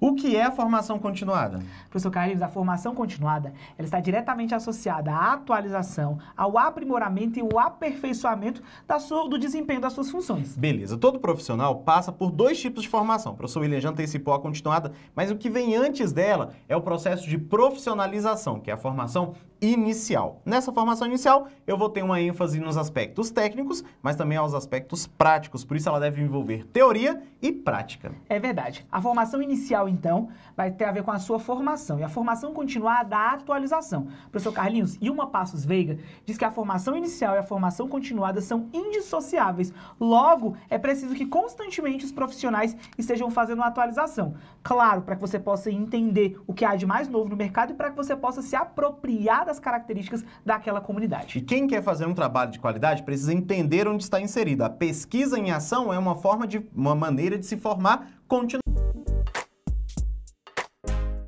O que é a formação continuada? Professor Carlinhos, a formação continuada ela está diretamente associada à atualização, ao aprimoramento e ao aperfeiçoamento sua, do desempenho das suas funções. Beleza, todo profissional passa por dois tipos de formação. O professor William já antecipou a continuada, mas o que vem antes dela é o processo de profissionalização, que é a formação inicial. Nessa formação inicial, eu vou ter uma ênfase nos aspectos técnicos, mas também aos aspectos práticos, por isso ela deve envolver teoria e prática. É verdade. A formação inicial então, vai ter a ver com a sua formação. E a formação continuada, a atualização. Professor Carlinhos, Uma Passos Veiga diz que a formação inicial e a formação continuada são indissociáveis. Logo, é preciso que constantemente os profissionais estejam fazendo atualização. Claro, para que você possa entender o que há de mais novo no mercado e para que você possa se apropriar das características daquela comunidade. E quem quer fazer um trabalho de qualidade precisa entender onde está inserida. A pesquisa em ação é uma forma de uma maneira de se formar continuamente